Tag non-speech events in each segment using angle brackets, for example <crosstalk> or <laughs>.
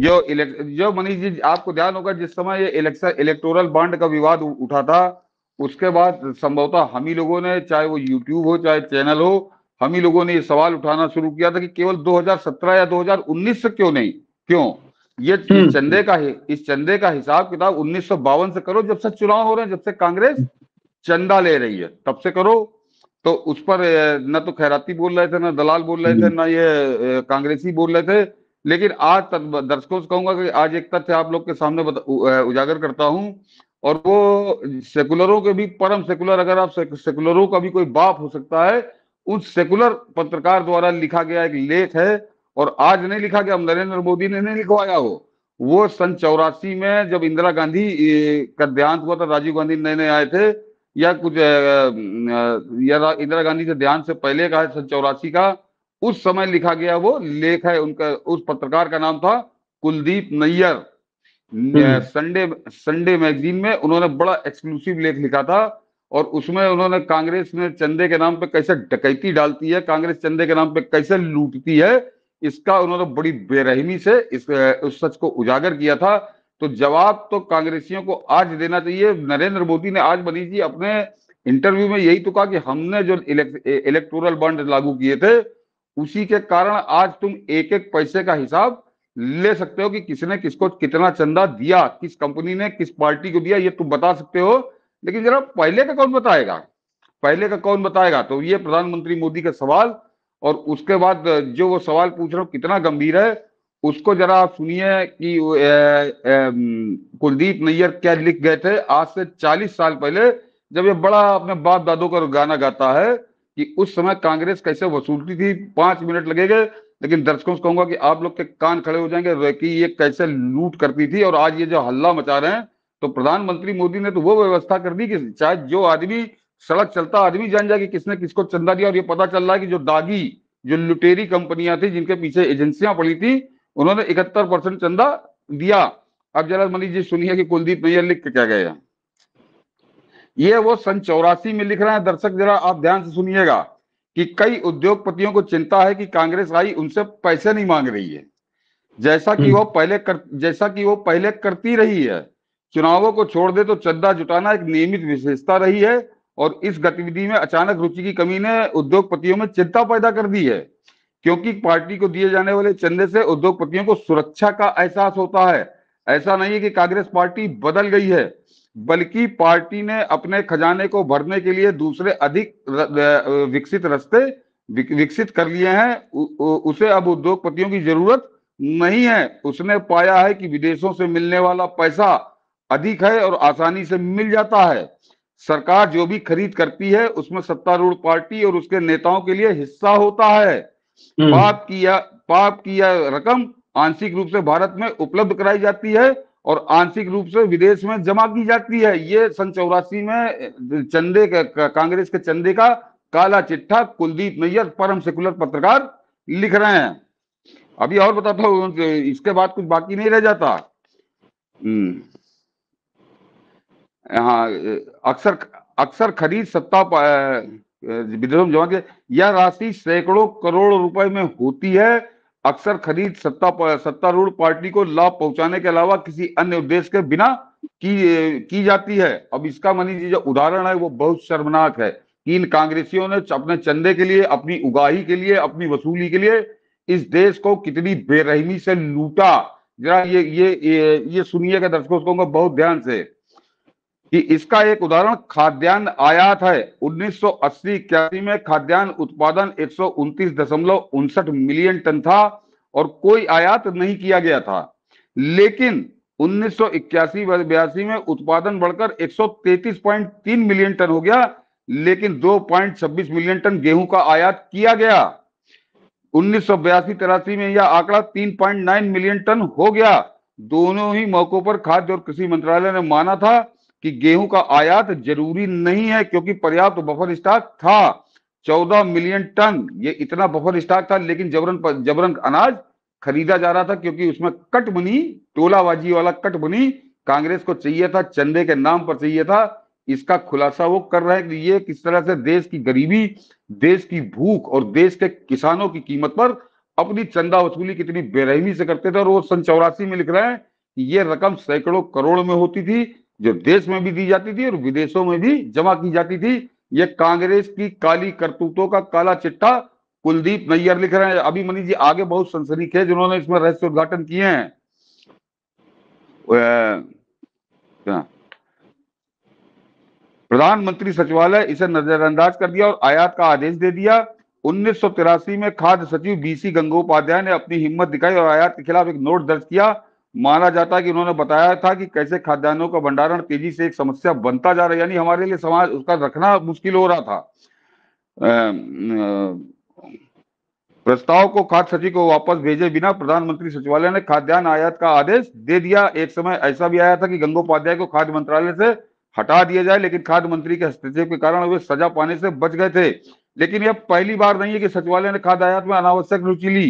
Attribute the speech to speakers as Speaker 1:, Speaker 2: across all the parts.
Speaker 1: जो इलेक्ट जो मनीष जी आपको ध्यान होगा जिस समय ये इलेक्शन इलेक्टोरल बॉन्ड का विवाद उठा था उसके बाद संभवतः हम ही लोगों ने चाहे वो यूट्यूब हो चाहे चैनल हो हम ही लोगों ने ये सवाल उठाना शुरू किया था कि केवल 2017 या 2019 से क्यों नहीं क्यों ये हम्म। चंदे का इस चंदे का हिसाब किताब उन्नीस से करो जब से चुनाव हो रहे हैं जब से कांग्रेस चंदा ले रही है तब से करो तो उस पर न तो खैराती बोल रहे थे ना दलाल बोल रहे थे हम्म। ना ये कांग्रेसी बोल रहे थे लेकिन आज दर्शकों से कहूंगा कि आज एक तथ्य आप लोग के सामने उजागर करता हूं और वो सेकुलरों के भी परम सेकुलर अगर आप सेकुलरों का भी कोई बाप हो सकता है उन सेकुलर पत्रकार द्वारा लिखा गया एक लेख है और आज नहीं लिखा गया नरेंद्र मोदी ने नहीं लिखवाया हो वो सन चौरासी में जब इंदिरा गांधी का देहांत हुआ था राजीव गांधी नए नए आए थे या कुछ या इंदिरा गांधी के देहांत से पहले का है सन चौरासी का उस समय लिखा गया वो लेख है उनका उस पत्रकार का नाम था Kuldeep Nayar Sunday Sunday magazine में उन्होंने बड़ा एक्सक्लूसिव लेख लिखा था और उसमें उन्होंने कांग्रेस ने चंदे के नाम पे कैसे डकैती डालती है कांग्रेस चंदे के नाम पे कैसे लूटती है इसका उन्होंने बड़ी बेरहमी से इस, उस सच को उजागर किया था तो जवाब तो कांग्रेसियों को आज देना चाहिए नरेंद्र मोदी ने आज मनीष जी अपने इंटरव्यू में यही तो कहा कि हमने जो इलेक्ट्रोरल बॉन्ड लागू किए थे उसी के कारण आज तुम एक एक पैसे का हिसाब ले सकते हो कि किसने किसको कितना चंदा दिया किस कंपनी ने किस पार्टी को दिया ये तुम बता सकते हो लेकिन जरा पहले का कौन बताएगा पहले का कौन बताएगा तो ये प्रधानमंत्री मोदी का सवाल और उसके बाद जो वो सवाल पूछ रहा हो कितना गंभीर है उसको जरा आप सुनिए कि कुलदीप नैयर क्या लिख गए थे आज से चालीस साल पहले जब ये बड़ा अपने बाप दादों का गाना गाता है कि उस समय कांग्रेस कैसे वसूलती थी पांच मिनट लगेगा लेकिन दर्शकों से कहूंगा कि आप लोग के कान खड़े हो जाएंगे कि ये कैसे लूट करती थी और आज ये जो हल्ला मचा रहे हैं तो प्रधानमंत्री मोदी ने तो वो व्यवस्था कर दी कि चाहे जो आदमी सड़क चलता आदमी जान जाए कि किसने किसको चंदा दिया और ये पता चल रहा है कि जो दागी जो लुटेरी कंपनियां थी जिनके पीछे एजेंसियां पड़ी थी उन्होंने इकहत्तर चंदा दिया अब जरा मनीष जी सुनिए कि कुलदीप नैयर लिख के क्या गया हैं ये वो सन चौरासी में लिख रहे हैं दर्शक जरा आप ध्यान से सुनिएगा कि कई उद्योगपतियों को चिंता है कि कांग्रेस आई उनसे पैसे नहीं मांग रही है जैसा कि हम्म। वो पहले कर जैसा कि वो पहले करती रही है चुनावों को छोड़ दे तो चंदा जुटाना एक नियमित विशेषता रही है और इस गतिविधि में अचानक रुचि की कमी ने उद्योगपतियों में चिंता पैदा कर दी है क्योंकि पार्टी को दिए जाने वाले चंदे से उद्योगपतियों को सुरक्षा का एहसास होता है ऐसा नहीं है कि कांग्रेस पार्टी बदल गई है बल्कि पार्टी ने अपने खजाने को भरने के लिए दूसरे अधिक विकसित रस्ते विकसित कर लिए हैं उसे अब उद्योगपतियों की जरूरत नहीं है उसने पाया है कि विदेशों से मिलने वाला पैसा अधिक है और आसानी से मिल जाता है सरकार जो भी खरीद करती है उसमें सत्तारूढ़ पार्टी और उसके नेताओं के लिए हिस्सा होता है हम्म। पाप की पाप की रकम आंशिक रूप से भारत में उपलब्ध कराई जाती है और आंशिक रूप से विदेश में जमा की जाती है ये सन चौरासी में चंदे कांग्रेस के चंदे का काला चिट्ठा कुलदीप नैयर परम सेकुलर पत्रकार लिख रहे हैं अभी और बताता हूँ इसके बाद कुछ बाकी नहीं रह जाता हाँ अक्सर अक्सर खरीद सत्ता विद्रोह जमा के यह राशि सैकड़ों करोड़ रुपए में होती है अक्सर खरीद सत्ता सत्तारूढ़ पार्टी को लाभ पहुंचाने के अलावा किसी अन्य उद्देश्य के बिना की की जाती है अब इसका मान लीजिए जो उदाहरण है वो बहुत शर्मनाक है कि इन कांग्रेसियों ने अपने चंदे के लिए अपनी उगाही के लिए अपनी वसूली के लिए इस देश को कितनी बेरहमी से लूटा जरा ये ये ये, ये सुनिएगा दर्शकों को बहुत ध्यान से कि इसका एक उदाहरण खाद्यान्न आयात है उन्नीस सौ में खाद्यान्न उत्पादन एक मिलियन टन था और कोई आयात नहीं किया गया था लेकिन उन्नीस सौ में उत्पादन बढ़कर 133.3 मिलियन टन हो गया लेकिन 2.26 मिलियन टन गेहूं का आयात किया गया उन्नीस सौ बयासी में यह आंकड़ा 3.9 मिलियन टन हो गया दोनों ही मौकों पर खाद्य और कृषि मंत्रालय ने माना था कि गेहूं का आयात जरूरी नहीं है क्योंकि पर्याप्त तो बफर स्टॉक था 14 मिलियन टन ये इतना बफर स्टॉक था लेकिन जबरन जबरन अनाज खरीदा जा रहा था क्योंकि उसमें कट बनी टोलाबाजी वाला बनी कांग्रेस को चाहिए था चंदे के नाम पर चाहिए था इसका खुलासा वो कर रहे हैं कि ये किस तरह से देश की गरीबी देश की भूख और देश के किसानों की कीमत पर अपनी चंदा वसूली कितनी बेरहमी से करते थे और वो सन चौरासी में लिख रहे हैं ये रकम सैकड़ों करोड़ में होती थी जो देश में भी दी जाती थी और विदेशों में भी जमा की जाती थी ये कांग्रेस की काली करतूतों का काला चिट्ठा कुलदीप नैयर लिख रहे हैं अभी मनीष जी आगे बहुत है जिन्होंने इसमें रहस्य उद्घाटन किए हैं प्रधानमंत्री सचिवालय इसे नजरअंदाज कर दिया और आयात का आदेश दे दिया उन्नीस में खाद्य सचिव बीसी गंगोपाध्याय ने अपनी हिम्मत दिखाई और आयात के खिलाफ एक नोट दर्ज किया माना जाता कि उन्होंने बताया था कि कैसे खाद्यान्नों का भंडारण तेजी से एक समस्या बनता जा रहा है यानी हमारे लिए समाज उसका रखना मुश्किल हो रहा था प्रस्ताव को खाद्य सचिव को वापस भेजे बिना प्रधानमंत्री सचिवालय ने खाद्यान्न आयात का आदेश दे दिया एक समय ऐसा भी आया था कि गंगोपाध्याय को खाद्य मंत्रालय से हटा दिया जाए लेकिन खाद्य मंत्री के हस्तक्षेप के कारण वे सजा पाने से बच गए थे लेकिन यह पहली बार नहीं है कि सचिवालय ने खाद्य आयात में अनावश्यक रुचि ली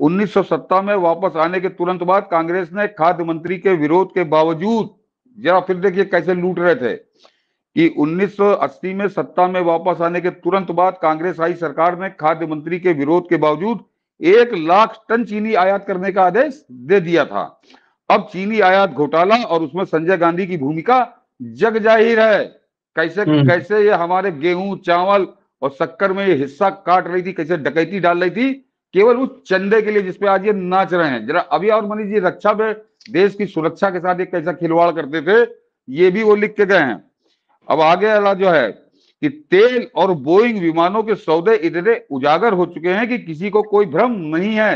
Speaker 1: उन्नीस में वापस आने के तुरंत बाद कांग्रेस ने खाद्य मंत्री के विरोध के बावजूद जरा फिर देखिए कैसे लूट रहे थे कि 1980 में सत्ता में वापस आने के तुरंत बाद कांग्रेस आई सरकार ने खाद्य मंत्री के विरोध के बावजूद एक लाख टन चीनी आयात करने का आदेश दे दिया था अब चीनी आयात घोटाला और उसमें संजय गांधी की भूमिका जग जाहिर है कैसे हम्म। कैसे ये हमारे गेहूं चावल और शक्कर में ये हिस्सा काट रही थी कैसे डकैती डाल रही थी केवल उस चंदे के लिए जिसपे आज ये नाच रहे हैं जरा अभी और मनीष जी रक्षा पे देश की सुरक्षा के साथ एक कैसा खिलवाड़ करते थे ये भी वो लिख के गए हैं अब आगे वाला जो है कि तेल और बोइंग विमानों के सौदे इतने उजागर हो चुके हैं कि किसी को कोई भ्रम नहीं है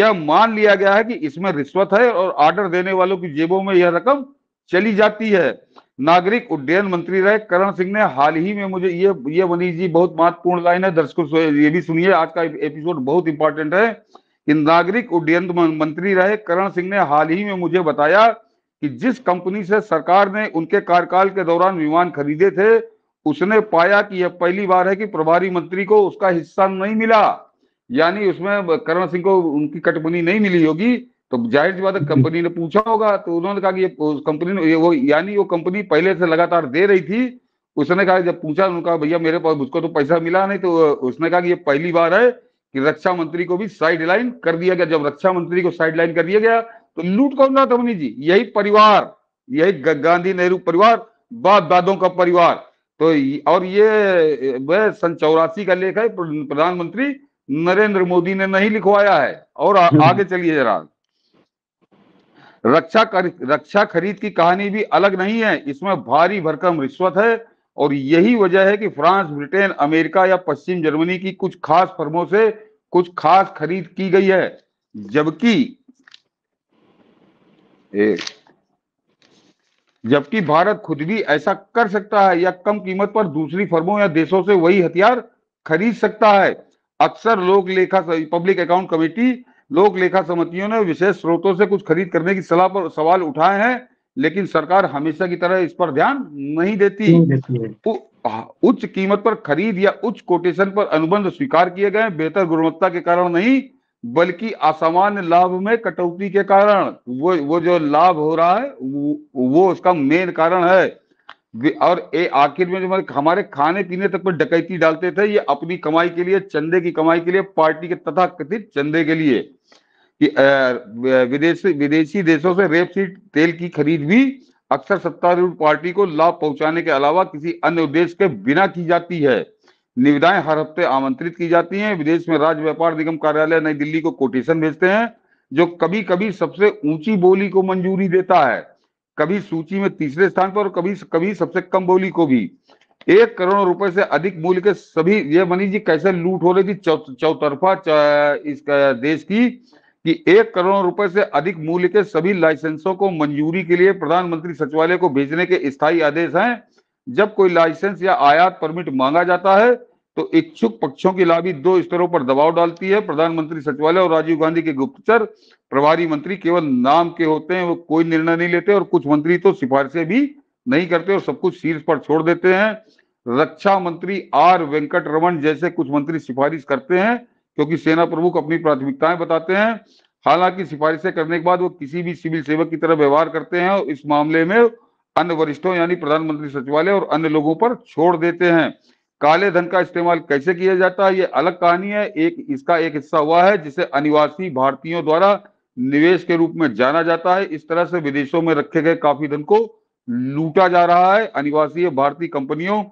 Speaker 1: यह मान लिया गया है कि इसमें रिश्वत है और ऑर्डर देने वालों की जेबों में यह रकम चली जाती है नागरिक उड्डयन मंत्री रहे करण सिंह ने हाल ही में मुझे ये ये मनीष जी बहुत महत्वपूर्ण लाइन है दर्शकों ये भी सुनिए आज का एपिसोड बहुत इंपॉर्टेंट है कि नागरिक उड्डयन मंत्री रहे करण सिंह ने हाल ही में मुझे बताया कि जिस कंपनी से सरकार ने उनके कार्यकाल के दौरान विमान खरीदे थे उसने पाया कि यह पहली बार है कि प्रभारी मंत्री को उसका हिस्सा नहीं मिला यानी उसमें करण सिंह को उनकी कटबनी नहीं मिली होगी तो जाहिर सी बात है कंपनी ने पूछा होगा तो उन्होंने कहा कि ये कंपनी ने वो यानी वो कंपनी पहले से लगातार दे रही थी उसने कहा जब पूछा उन्होंने कहा भैया मेरे पास मुझको तो पैसा मिला नहीं तो उसने कहा कि ये पहली बार है कि रक्षा मंत्री को भी साइड लाइन कर दिया गया जब रक्षा मंत्री को साइड लाइन कर दिया गया तो लूट कौन रहा था जी यही परिवार यही गांधी नेहरू परिवार बाप दादों का परिवार तो और ये वह सन चौरासी का लेख है प्रधानमंत्री नरेंद्र मोदी ने नहीं लिखवाया है और आ, <laughs> आगे चलिए जरा रक्षा कर, रक्षा खरीद की कहानी भी अलग नहीं है इसमें भारी भरकम रिश्वत है और यही वजह है कि फ्रांस ब्रिटेन अमेरिका या पश्चिम जर्मनी की कुछ खास फर्मों से कुछ खास खरीद की गई है जबकि जबकि भारत खुद भी ऐसा कर सकता है या कम कीमत पर दूसरी फर्मों या देशों से वही हथियार खरीद सकता है अक्सर लोक लेखा पब्लिक अकाउंट कमेटी लोक लेखा समितियों ने विशेष स्रोतों से कुछ खरीद करने की सलाह पर सवाल उठाए हैं लेकिन सरकार हमेशा की तरह इस पर ध्यान नहीं देती, नहीं देती उच्च कीमत पर खरीद या उच्च कोटेशन पर अनुबंध स्वीकार किए गए बेहतर गुणवत्ता के कारण नहीं बल्कि असामान्य लाभ में कटौती के कारण वो वो जो लाभ हो रहा है वो, वो उसका मेन कारण है और ये आखिर में जो हमारे खाने पीने तक पर डकैती डालते थे ये अपनी कमाई के लिए चंदे की कमाई के लिए पार्टी के तथा कथित चंदे के लिए कि विदेशी विदेशी देशों से रेपसीड तेल की खरीद भी अक्सर सत्तारूढ़ पार्टी को लाभ पहुंचाने के अलावा किसी अन्य उद्देश्य के बिना की जाती है निविदाएं हर हफ्ते आमंत्रित की जाती हैं विदेश में राज्य व्यापार निगम कार्यालय नई दिल्ली को कोटेशन भेजते हैं जो कभी कभी सबसे ऊंची बोली को मंजूरी देता है कभी सूची में तीसरे स्थान पर और कभी कभी सबसे कम बोली को भी एक करोड़ रुपए से अधिक मूल्य के सभी ये मनी जी कैसे लूट हो रही थी चौ, चौतरफा इस देश की कि एक करोड़ रुपए से अधिक मूल्य के सभी लाइसेंसों को मंजूरी के लिए प्रधानमंत्री सचिवालय को भेजने के स्थायी आदेश हैं जब कोई लाइसेंस या आयात परमिट मांगा जाता है तो इच्छुक पक्षों की लाभी दो स्तरों पर दबाव डालती है प्रधानमंत्री सचिवालय और राजीव गांधी के गुप्तचर प्रभारी मंत्री केवल नाम के होते हैं वो कोई निर्णय नहीं लेते और कुछ मंत्री तो सिफारिशें भी नहीं करते और सब कुछ शीर्ष पर छोड़ देते हैं रक्षा मंत्री आर वेंकट रमन जैसे कुछ मंत्री सिफारिश करते हैं क्योंकि सेना प्रमुख अपनी प्राथमिकताएं बताते हैं हालांकि सिफारिशें करने के बाद वो किसी भी सिविल सेवक की तरह व्यवहार करते हैं और इस मामले में अन्य वरिष्ठों यानी प्रधानमंत्री सचिवालय और अन्य लोगों पर छोड़ देते हैं काले धन का इस्तेमाल कैसे किया जाता है ये अलग कहानी है एक इसका एक हिस्सा हुआ है जिसे अनिवासी भारतीयों द्वारा निवेश के रूप में जाना जाता है इस तरह से विदेशों में रखे गए काफी धन को लूटा जा रहा है अनिवासी भारतीय कंपनियों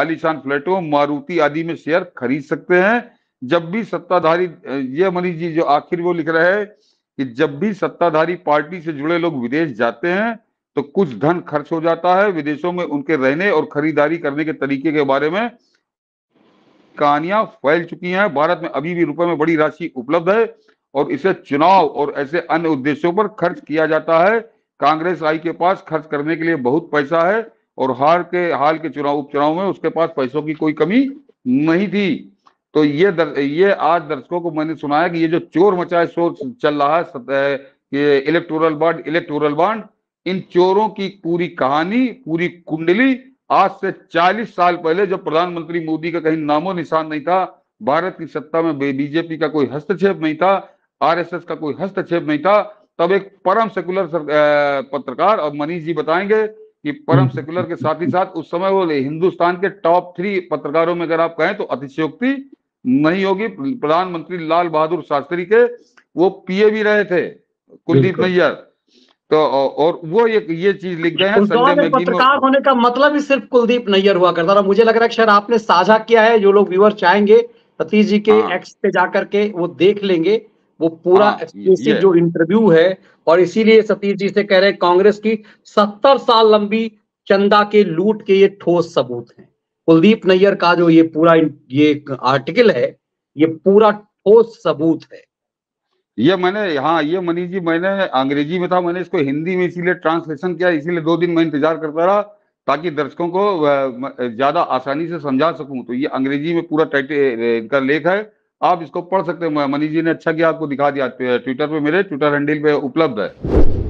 Speaker 1: आलिशान फ्लैटों मारुति आदि में शेयर खरीद सकते हैं जब भी सत्ताधारी ये मनीष जी जो आखिर वो लिख रहे हैं कि जब भी सत्ताधारी पार्टी से जुड़े लोग विदेश जाते हैं तो कुछ धन खर्च हो जाता है विदेशों में उनके रहने और खरीदारी करने के तरीके के बारे में कहानियां फैल चुकी हैं भारत में अभी भी रुपए में बड़ी राशि उपलब्ध है और इसे चुनाव और ऐसे अन्य उद्देश्यों पर खर्च किया जाता है कांग्रेस आई के पास खर्च करने के लिए बहुत पैसा है और हार के हाल के चुनाव उपचुनाव में उसके पास पैसों की कोई कमी नहीं थी तो ये दर, ये आज दर्शकों को मैंने सुनाया कि ये जो चोर मचाए शोर चल रहा है ये इलेक्टोरल बॉन्ड इलेक्टोरल बॉन्ड इन चोरों की पूरी कहानी पूरी कुंडली आज से 40 साल पहले जब प्रधानमंत्री मोदी का कहीं नामो निशान नहीं था भारत की सत्ता में बीजेपी का कोई हस्तक्षेप नहीं था आरएसएस का कोई हस्तक्षेप नहीं था तब एक परम सेकुलर पत्रकार और मनीष जी बताएंगे कि परम सेकुलर हम्म। के साथ ही साथ उस समय वो हिंदुस्तान के टॉप थ्री पत्रकारों में अगर आप कहें तो अतिशयोक्ति नहीं होगी प्रधानमंत्री लाल बहादुर शास्त्री के वो पीए भी रहे थे कुलदीप नैयर तो और वो ये ये चीज लिख गए हैं पत्रकार होने का मतलब ही सिर्फ कुलदीप नैयर हुआ करता था मुझे लग रहा है शायद आपने साझा किया है जो लोग व्यूअर चाहेंगे सतीश जी के हाँ। एक्स पे जाकर के वो देख लेंगे वो पूरा हाँ, एक्सक्लूसिव जो इंटरव्यू है और इसीलिए सतीश जी से कह रहे हैं कांग्रेस की सत्तर साल लंबी चंदा के लूट के ये ठोस सबूत हैं कुलदीप नैयर का जो ये पूरा ये आर्टिकल है ये पूरा ठोस सबूत है ये मैंने हाँ ये मनीष जी मैंने अंग्रेजी में था मैंने इसको हिंदी में इसीलिए ट्रांसलेशन किया इसीलिए दो दिन मैं इंतजार करता रहा ताकि दर्शकों को ज्यादा आसानी से समझा सकूं तो ये अंग्रेजी में पूरा टाइटल इनका लेख है आप इसको पढ़ सकते हैं मनीष जी ने अच्छा किया आपको दिखा दिया ट्विटर पे मेरे ट्विटर हैंडल पे उपलब्ध है